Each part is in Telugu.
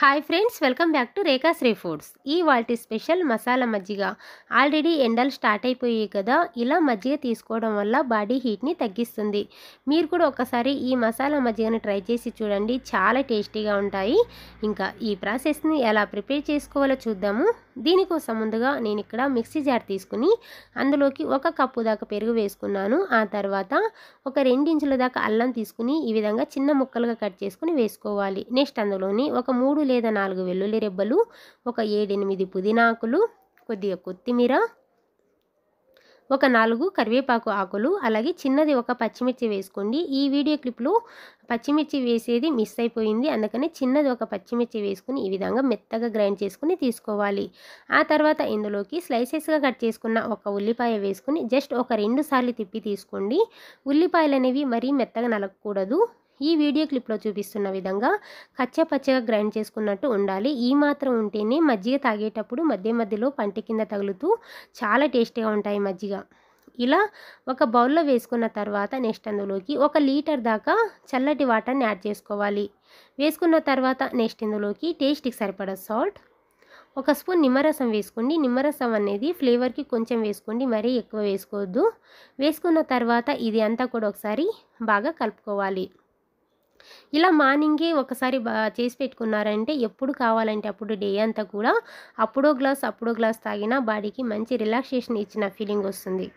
hi friends welcome back to Rekha Shri foods ఈ వాల్టి స్పెషల్ మసాలా మజ్జిగ ఆల్రెడీ ఎండలు స్టార్ట్ అయిపోయాయి కదా ఇలా మజ్జిగ తీసుకోవడం వల్ల బాడీ హీట్ని తగ్గిస్తుంది మీరు కూడా ఒకసారి ఈ మసాలా మజ్జిగను ట్రై చేసి చూడండి చాలా టేస్టీగా ఉంటాయి ఇంకా ఈ ప్రాసెస్ని ఎలా ప్రిపేర్ చేసుకోవాలో చూద్దాము దీనికోసం ముందుగా నేను ఇక్కడ మిక్సీ జార్ తీసుకుని అందులోకి ఒక కప్పు దాకా పెరుగు వేసుకున్నాను ఆ తర్వాత ఒక రెండించుల దాకా అల్లం తీసుకుని ఈ విధంగా చిన్న ముక్కలుగా కట్ చేసుకుని వేసుకోవాలి నెక్స్ట్ అందులోని ఒక మూడు లేదా నాలుగు వెల్లుల్లి రెబ్బలు ఒక ఏడెనిమిది పుదీనాకులు కొద్దిగా కొత్తిమీర ఒక నాలుగు కరివేపాకు ఆకులు అలాగే చిన్నది ఒక పచ్చిమిర్చి వేసుకోండి ఈ వీడియో క్లిప్లో పచ్చిమిర్చి వేసేది మిస్ అయిపోయింది అందుకని చిన్నది ఒక పచ్చిమిర్చి వేసుకుని ఈ విధంగా మెత్తగా గ్రైండ్ చేసుకుని తీసుకోవాలి ఆ తర్వాత ఇందులోకి స్లైసెస్గా కట్ చేసుకున్న ఒక ఉల్లిపాయ వేసుకుని జస్ట్ ఒక రెండు సార్లు తిప్పి తీసుకోండి ఉల్లిపాయలు అనేవి మరీ మెత్తగా నలకూడదు ఈ వీడియో క్లిప్లో చూపిస్తున్న విధంగా కచ్చపచ్చగా గ్రైండ్ చేసుకున్నట్టు ఉండాలి ఈ మాత్రం ఉంటేనే మజ్జిగ తాగేటప్పుడు మధ్య మధ్యలో పంటి కింద తగులుతూ చాలా టేస్టీగా ఉంటాయి మజ్జిగ ఇలా ఒక బౌల్లో వేసుకున్న తర్వాత నెక్స్ట్ అందులోకి ఒక లీటర్ దాకా చల్లటి వాటర్ని యాడ్ చేసుకోవాలి వేసుకున్న తర్వాత నెక్స్ట్ ఇందులోకి టేస్ట్కి సరిపడా సాల్ట్ ఒక స్పూన్ నిమ్మరసం వేసుకోండి నిమ్మరసం అనేది ఫ్లేవర్కి కొంచెం వేసుకోండి మరీ ఎక్కువ వేసుకోవద్దు వేసుకున్న తర్వాత ఇది అంతా కూడా ఒకసారి బాగా కలుపుకోవాలి ఇలా మార్నింగే ఒకసారి చేసి పెట్టుకున్నారంటే ఎప్పుడు కావాలంటే అప్పుడు డే అంతా కూడా అప్పుడో గ్లాస్ అప్పుడో గ్లాస్ తాగినా బాడీకి మంచి రిలాక్సేషన్ ఇచ్చిన ఫీలింగ్ వస్తుంది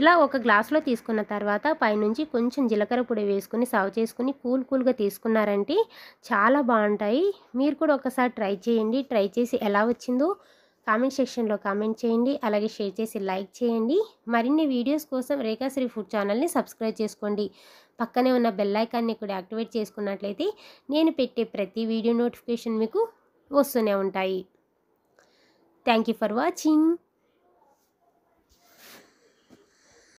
ఇలా ఒక గ్లాస్లో తీసుకున్న తర్వాత పైనుంచి కొంచెం జీలకర్ర పొడి వేసుకుని సాగు చేసుకుని కూల్ కూల్గా తీసుకున్నారంటే చాలా బాగుంటాయి మీరు కూడా ఒకసారి ట్రై చేయండి ట్రై చేసి ఎలా వచ్చిందో కామెంట్ సెక్షన్లో కామెంట్ చేయండి అలాగే షేర్ చేసి లైక్ చేయండి మరిన్ని వీడియోస్ కోసం రేఖాశ్రీ ఫుడ్ ఛానల్ని సబ్స్క్రైబ్ చేసుకోండి పక్కనే ఉన్న బెల్ కూడా యాక్టివేట్ చేసుకున్నట్లయితే నేను పెట్టే ప్రతి వీడియో నోటిఫికేషన్ మీకు వస్తూనే ఉంటాయి థ్యాంక్ ఫర్ వాచింగ్